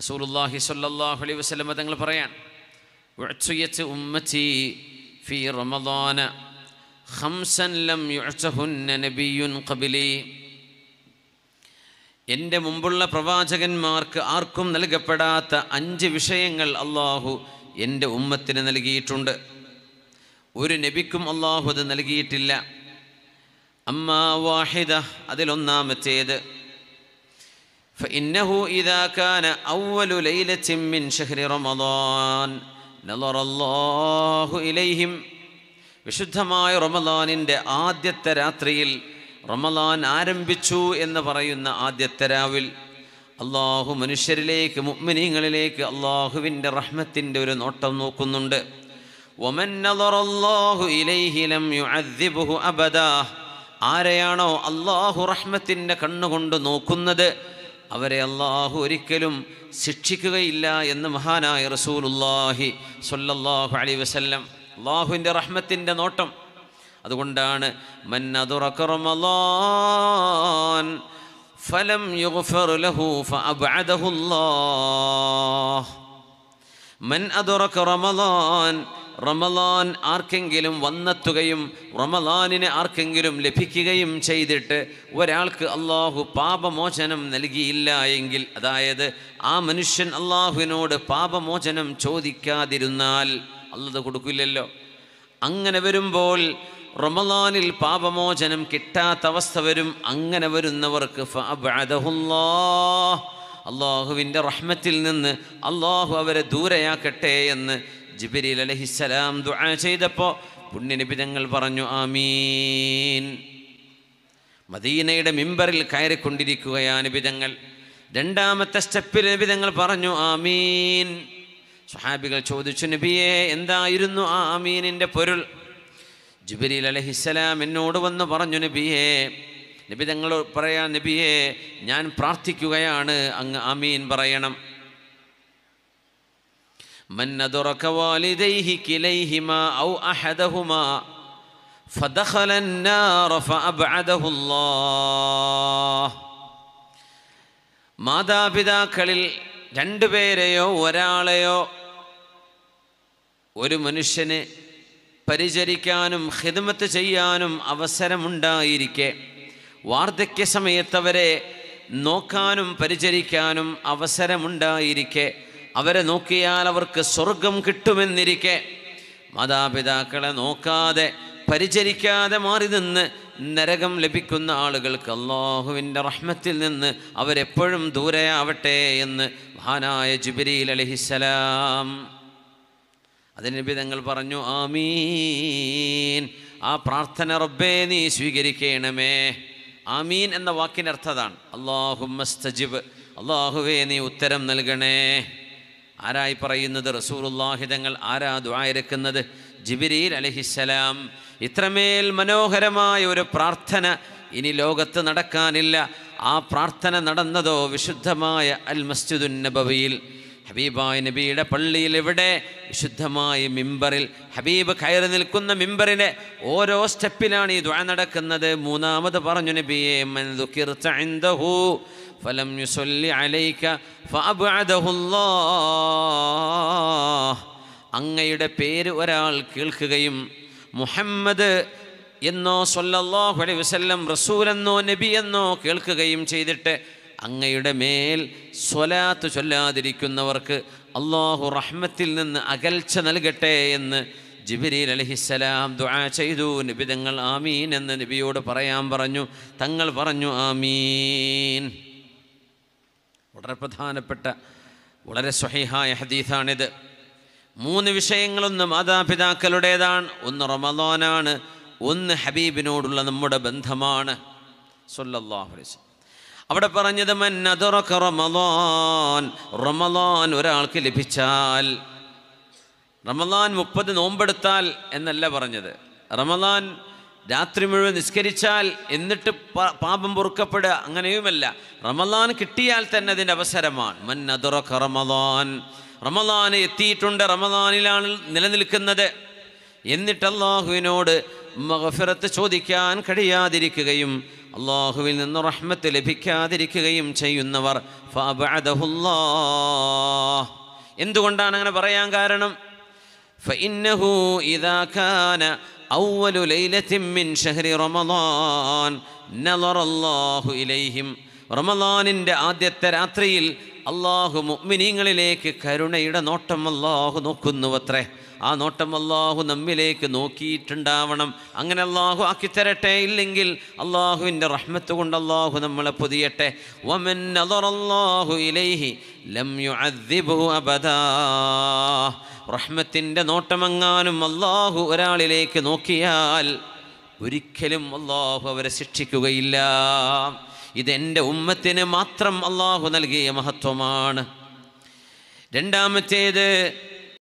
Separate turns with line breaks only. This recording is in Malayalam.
റസൂലുള്ളാഹി സ്വല്ലല്ലാഹു അലൈഹി വസല്ലം തങ്ങൾ പറയാൻ ഉഴച്ചുയച്ച് ഉമ്മതി ഫി റമദാന ഖംസൻ ലം യുഴച്ചഹുന്ന നബിയുൻ ഖബിലി എൻ്റെ മുമ്പുള്ള പ്രവാചകന്മാർക്ക് ആർക്കും നൽകപ്പെടാത്ത അഞ്ച് വിഷയങ്ങൾ അള്ളാഹു എൻ്റെ ഉമ്മത്തിന് നൽകിയിട്ടുണ്ട് ഒരു നബിക്കും അള്ളാഹു അത് നൽകിയിട്ടില്ല അമ്മ വാഹിദ അതിലൊന്നാമത്തേത് فإنه إذا كان أول ليلة من شهر رمضان نظر الله إليهم വിശുദ്ധമായ റമലാനിൻ്റെ ആദ്യത്തെ രാത്രിയിൽ റമലാൻ ആരംഭിച്ചു എന്ന് പറയുന്ന ആദ്യത്തെ രാവിൽ അള്ളാഹു മനുഷ്യരിലേക്ക് മുഗ്മിനീങ്ങളിലേക്ക് അള്ളാഹുവിൻ്റെ റഹ്മത്തിൻ്റെ ഒരു നോട്ടം നോക്കുന്നുണ്ട് ആരെയാണോ അള്ളാഹു റഹ്മത്തിൻ്റെ കണ്ണുകൊണ്ട് നോക്കുന്നത് അവരെ അള്ളാഹു ഒരിക്കലും ശിക്ഷിക്കുകയില്ല എന്ന് മഹാനായ റസൂലുല്ലാഹി സൊല്ലാഹു അലി വസല്ലം അള്ളാഹുവിൻ്റെ റഹ്മത്തിൻ്റെ നോട്ടം അതുകൊണ്ടാണ് മന്നതുറക്കറമലാൻ ഫലം യുഗ്ഫറുലഹു ഫഅബ്അദഹുല്ലാഹ് മൻ അതുറക്കറമലാൻ റമലാൻ ആർക്കെങ്കിലും വന്നെത്തുകയും റമലാനിനെ ആർക്കെങ്കിലും ലഭിക്കുകയും ചെയ്തിട്ട് ഒരാൾക്ക് അള്ളാഹു പാപമോചനം നൽകിയില്ല എങ്കിൽ അതായത് ആ മനുഷ്യൻ അള്ളാഹുവിനോട് പാപമോചനം ചോദിക്കാതിരുന്നാൽ അള്ളത് കൊടുക്കില്ലല്ലോ അങ്ങനെ വരുമ്പോൾ റമലാനിൽ പാപമോചനം കിട്ടാത്ത അവസ്ഥ വരും അങ്ങനെ വരുന്നവർക്ക് അള്ളാഹുവിൻ്റെ റഹ്മത്തിൽ നിന്ന് അള്ളാഹു അവരെ ദൂരയാക്കട്ടെ എന്ന് ജിബിരി അലഹിസ്സലാം ദുആ ചെയ്തപ്പോൾ പുണ്യനബി തങ്ങൾ പറഞ്ഞു ആമീൻ മദീനയുടെ മിമ്പറിൽ കയറിക്കൊണ്ടിരിക്കുകയാണ് ബിതങ്ങൾ രണ്ടാമത്തെ സ്റ്റെപ്പിൽ ബിതങ്ങൾ പറഞ്ഞു ആമീൻ സുഹാബികൾ ചോദിച്ചു നബിയെ എന്തായിരുന്നു ആ അമീനിൻ്റെ പൊരുൾ ജുബിരി അലഹിസ്സലാം എന്നോട് വന്ന് പറഞ്ഞു നബിയെ നബി തങ്ങൾ പറയാ നബിയെ ഞാൻ പ്രാർത്ഥിക്കുകയാണ് അങ്ങ് ആമീൻ പറയണം من أدرك والديه كليهما أو أحدهما فدخل النار فأبعده الله മാതാപിതാക്കളിൽ രണ്ടുപേരെയോ ഒരാളെയോ ഒരു മനുഷ്യന് പരിചരിക്കാനും ഹിദ്മത്ത് ചെയ്യാനും അവസരമുണ്ടായിരിക്കെ വാർദ്ധക്യ സമയത്തവരെ നോക്കാനും പരിചരിക്കാനും അവസരമുണ്ടായിരിക്കെ അവരെ നോക്കിയാൽ അവർക്ക് സ്വർഗം കിട്ടുമെന്നിരിക്കെ മാതാപിതാക്കളെ നോക്കാതെ പരിചരിക്കാതെ മാറി നിന്ന് നരകം ലഭിക്കുന്ന ആളുകൾക്ക് അള്ളാഹുവിൻ്റെ റഹ്മത്തിൽ നിന്ന് അവരെപ്പോഴും ദൂരെയാവട്ടെ എന്ന് മഹാനായ ജുബിരിയിൽ അലഹിസലാം അതിന് നബി തങ്ങൾ പറഞ്ഞു ആമീൻ ആ പ്രാർത്ഥന റബ്ബേ നീ സ്വീകരിക്കണമേ ആമീൻ എന്ന വാക്കിൻ്റെ അള്ളാഹു മസ്തജിബ് അള്ളാഹുവേ നീ ഉത്തരം നൽകണേ ആരായി പറയുന്നത് റസൂറുല്ലാഹിതങ്ങൾ ആരാ ദ്വായരക്കുന്നത് ജിബിരീൽ അലഹിസ്സലാം ഇത്രമേൽ മനോഹരമായ ഒരു പ്രാർത്ഥന ഇനി ലോകത്ത് നടക്കാനില്ല ആ പ്രാർത്ഥന നടന്നതോ വിശുദ്ധമായ അൽ മസ്ജിദുൻ നബവിയിൽ ഹബീബായ നബിയുടെ പള്ളിയിൽ എവിടെ വിശുദ്ധമായ മിമ്പറിൽ ഹബീബ് കയറി നിൽക്കുന്ന മിമ്പറിനെ ഓരോ സ്റ്റെപ്പിലാണ് ഈ ദ്വാ നടക്കുന്നത് മൂന്നാമത് പറഞ്ഞു നബിയെ മൻ ദുഃഖിർത്ത فلم يصلي عليك فأبعده الله അങ്ങയുടെ പേര് ഒരാൾ കേൾക്കുകയും മുഹമ്മദ് എന്നോ സൊല്ലാഹു അലൈ വസ്ല്ലം റസൂലെന്നോ നബി എന്നോ കേൾക്കുകയും ചെയ്തിട്ട് അങ്ങയുടെ മേൽ സ്വലാത്ത് ചൊല്ലാതിരിക്കുന്നവർക്ക് അള്ളാഹു റഹ്മത്തിൽ നിന്ന് അകൽച്ച നൽകട്ടെ എന്ന് ജിബിരിൽ അലഹിസ്സലാം ദുആ ചെയ്തു നബി തങ്ങൾ ആമീൻ എന്ന് നബിയോട് പറയാൻ പറഞ്ഞു തങ്ങൾ പറഞ്ഞു ആമീൻ വളരെ പ്രധാനപ്പെട്ട വളരെ സ്വഹീഹായ ഹദീസാണിത് മൂന്ന് വിഷയങ്ങളൊന്ന് മാതാപിതാക്കളുടേതാണ് ഒന്ന് റമദാനാണ് ഒന്ന് ഹബീബിനോടുള്ള നമ്മുടെ ബന്ധമാണ് അവിടെ പറഞ്ഞത് മന്നതുറക്ക റമദാൻ റമദാൻ ഒരാൾക്ക് ലഭിച്ചാൽ റമദാൻ മുപ്പത് നോമ്പെടുത്താൽ എന്നല്ല പറഞ്ഞത് റമദാൻ രാത്രി മുഴുവൻ നിസ്കരിച്ചാൽ എന്നിട്ട് പാപം പൊറുക്കപ്പെടുക അങ്ങനെയുമല്ല റമദാൻ കിട്ടിയാൽ തന്നെ അതിൻ്റെ അവസരമാണ് മൻ അതുറക്ക റമദാൻ റമദാന് എത്തിയിട്ടുണ്ട് റമദാനിലാണ് നിലനിൽക്കുന്നത് എന്നിട്ട് അള്ളാഹുവിനോട് മഹഫിറത്ത് ചോദിക്കാൻ കഴിയാതിരിക്കുകയും അള്ളാഹുവിൽ നിന്ന് റഹ്മത്ത് ലഭിക്കാതിരിക്കുകയും ചെയ്യുന്നവർ എന്തുകൊണ്ടാണ് അങ്ങനെ പറയാൻ കാരണം فإنه إذا كان أول ليلة من شهر رمضان نظر الله إليهم റമദാനിൻ്റെ ആദ്യത്തെ രാത്രിയിൽ അള്ളാഹു മുഗ്മിനീങ്ങളിലേക്ക് കരുണയുടെ നോട്ടം അള്ളാഹു നോക്കുന്നുവത്രേ ആ നോട്ടം അള്ളാഹു നമ്മിലേക്ക് നോക്കിയിട്ടുണ്ടാവണം അങ്ങനെ അള്ളാഹു ആക്കി തരട്ടെ ഇല്ലെങ്കിൽ അള്ളാഹുവിൻ്റെ റഹ്മത്ത് കൊണ്ട് അള്ളാഹു നമ്മളെ പൊതിയട്ടെ വമൻ അള്ളാഹു ഇലൈഹി ലം യു അബദാ റഹ്മത്തിൻ്റെ നോട്ടമെങ്ങാനും അള്ളാഹു ഒരാളിലേക്ക് നോക്കിയാൽ ഒരിക്കലും അള്ളാഹു അവരെ ശിക്ഷിക്കുകയില്ല ഇതെൻ്റെ ഉമ്മത്തിന് മാത്രം അള്ളാഹു നൽകിയ മഹത്വമാണ് രണ്ടാമത്തേത്